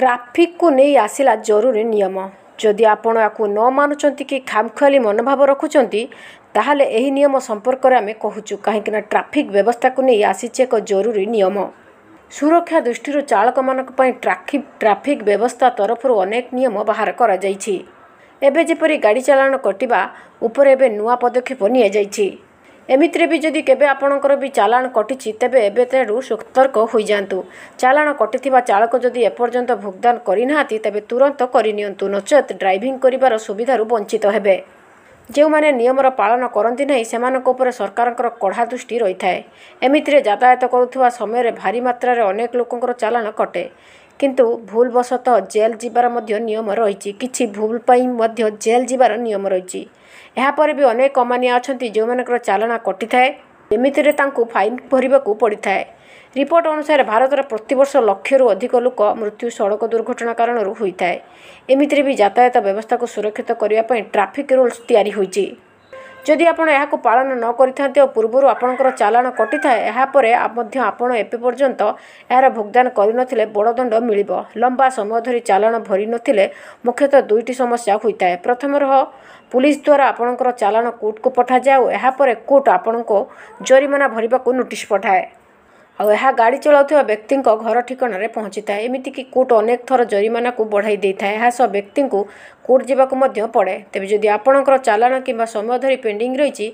ଟ୍ରାଫିକ୍କୁ ନେଇ ଆସିଲା ଜରୁରୀ ନିୟମ ଯଦି ଆପଣ ଏହାକୁ ନ ମାନୁଛନ୍ତି କି ଖାମଖୁଆଲି ମନୋଭାବ ରଖୁଛନ୍ତି ତାହେଲେ ଏହି ନିୟମ ସମ୍ପର୍କରେ ଆମେ କହୁଛୁ କାହିଁକିନା ଟ୍ରାଫିକ୍ ବ୍ୟବସ୍ଥାକୁ ନେଇ ଆସିଛି ଏକ ଜରୁରୀ ନିୟମ ସୁରକ୍ଷା ଦୃଷ୍ଟିରୁ ଚାଳକମାନଙ୍କ ପାଇଁ ଟ୍ରାଫିକ୍ ଟ୍ରାଫିକ୍ ବ୍ୟବସ୍ଥା ତରଫରୁ ଅନେକ ନିୟମ ବାହାର କରାଯାଇଛି ଏବେ ଯେପରି ଗାଡ଼ି ଚାଳନ କଟିବା ଉପରେ ଏବେ ନୂଆ ପଦକ୍ଷେପ ନିଆଯାଇଛି ଏମିତିରେ ବି ଯଦି କେବେ ଆପଣଙ୍କର ବି ଚାଲାଣ କଟିଛି ତେବେ ଏବେ ତେଣୁ ସତର୍କ ହୋଇଯାଆନ୍ତୁ ଚାଲାଣ କଟିଥିବା ଚାଳକ ଯଦି ଏପର୍ଯ୍ୟନ୍ତ ଭୁକ୍ତାନ କରିନାହାନ୍ତି ତେବେ ତୁରନ୍ତ କରିନିଅନ୍ତୁ ନଚେତ୍ ଡ୍ରାଇଭିଂ କରିବାର ସୁବିଧାରୁ ବଞ୍ଚିତ ହେବେ ଯେଉଁମାନେ ନିୟମର ପାଳନ କରନ୍ତି ନାହିଁ ସେମାନଙ୍କ ଉପରେ ସରକାରଙ୍କର କଢ଼ା ଦୃଷ୍ଟି ରହିଥାଏ ଏମିତିରେ ଯାତାୟତ କରୁଥିବା ସମୟରେ ଭାରି ମାତ୍ରାରେ ଅନେକ ଲୋକଙ୍କର ଚାଲାଣ କଟେ କିନ୍ତୁ ଭୁଲବଶତଃ ଜେଲ୍ ଯିବାର ମଧ୍ୟ ନିୟମ ରହିଛି କିଛି ଭୁଲ ପାଇଁ ମଧ୍ୟ ଜେଲ୍ ଯିବାର ନିୟମ ରହିଛି ଏହାପରେ ବି ଅନେକ ଅମାନିଆ ଅଛନ୍ତି ଯେଉଁମାନଙ୍କର ଚାଲଣା କଟିଥାଏ ଏମିତିରେ ତାଙ୍କୁ ଫାଇନ୍ ଭରିବାକୁ ପଡ଼ିଥାଏ ରିପୋର୍ଟ ଅନୁସାରେ ଭାରତର ପ୍ରତିବର୍ଷ ଲକ୍ଷରୁ ଅଧିକ ଲୋକ ମୃତ୍ୟୁ ସଡ଼କ ଦୁର୍ଘଟଣା କାରଣରୁ ହୋଇଥାଏ ଏମିତିରେ ବି ଯାତାୟାତ ବ୍ୟବସ୍ଥାକୁ ସୁରକ୍ଷିତ କରିବା ପାଇଁ ଟ୍ରାଫିକ୍ ରୁଲ୍ସ ତିଆରି ହୋଇଛି ଯଦି ଆପଣ ଏହାକୁ ପାଳନ ନ କରିଥାନ୍ତି ଓ ପୂର୍ବରୁ ଆପଣଙ୍କର ଚାଲାଣ କଟିଥାଏ ଏହାପରେ ମଧ୍ୟ ଆପଣ ଏବେ ପର୍ଯ୍ୟନ୍ତ ଏହାର ଭୋଗଦାନ କରିନଥିଲେ ବଡ଼ଦଣ୍ଡ ମିଳିବ ଲମ୍ବା ସମୟ ଧରି ଚାଲାଣ ଭରିନଥିଲେ ମୁଖ୍ୟତଃ ଦୁଇଟି ସମସ୍ୟା ହୋଇଥାଏ ପ୍ରଥମ ରହ ପୁଲିସ୍ ଦ୍ୱାରା ଆପଣଙ୍କର ଚାଲାଣ କୋର୍ଟକୁ ପଠାଯାଏ ଓ ଏହାପରେ କୋର୍ଟ ଆପଣଙ୍କୁ ଜରିମାନା ଭରିବାକୁ ନୋଟିସ୍ ପଠାଏ ଆଉ ଏହା ଗାଡ଼ି ଚଳାଉଥିବା ବ୍ୟକ୍ତିଙ୍କ ଘର ଠିକଣାରେ ପହଞ୍ଚିଥାଏ ଏମିତିକି କୋର୍ଟ ଅନେକ ଥର ଜରିମାନାକୁ ବଢ଼ାଇ ଦେଇଥାଏ ଏହା ସହ ବ୍ୟକ୍ତିଙ୍କୁ କୋର୍ଟ ଯିବାକୁ ମଧ୍ୟ ପଡ଼େ ତେବେ ଯଦି ଆପଣଙ୍କର ଚାଲାଣ କିମ୍ବା ସମୟ ଧରି ପେଣ୍ଡିଂ ରହିଛି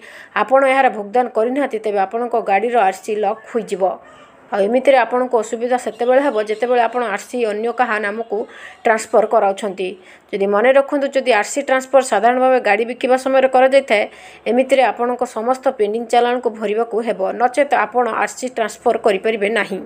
ଆପଣ ଏହାର ଭୁଗତାନ କରିନାହାନ୍ତି ତେବେ ଆପଣଙ୍କ ଗାଡ଼ିର ଆର୍ ସି ଲକ୍ ହୋଇଯିବ ଆଉ ଏମିତିରେ ଆପଣଙ୍କୁ ଅସୁବିଧା ସେତେବେଳେ ହେବ ଯେତେବେଳେ ଆପଣ ଆର୍ ସି ଅନ୍ୟ କାହା ନାମକୁ ଟ୍ରାନ୍ସଫର୍ କରାଉଛନ୍ତି ଯଦି ମନେ ରଖନ୍ତୁ ଯଦି ଆର୍ ସି ଟ୍ରାନ୍ସଫର୍ ସାଧାରଣ ଭାବେ ଗାଡ଼ି ବିକିବା ସମୟରେ କରାଯାଇଥାଏ ଏମିତିରେ ଆପଣଙ୍କ ସମସ୍ତ ପେଣ୍ଡିଂ ଚାଲାଣକୁ ଭରିବାକୁ ହେବ ନଚେତ୍ ଆପଣ ଆର୍ ସି ଟ୍ରାନ୍ସଫର୍ କରିପାରିବେ ନାହିଁ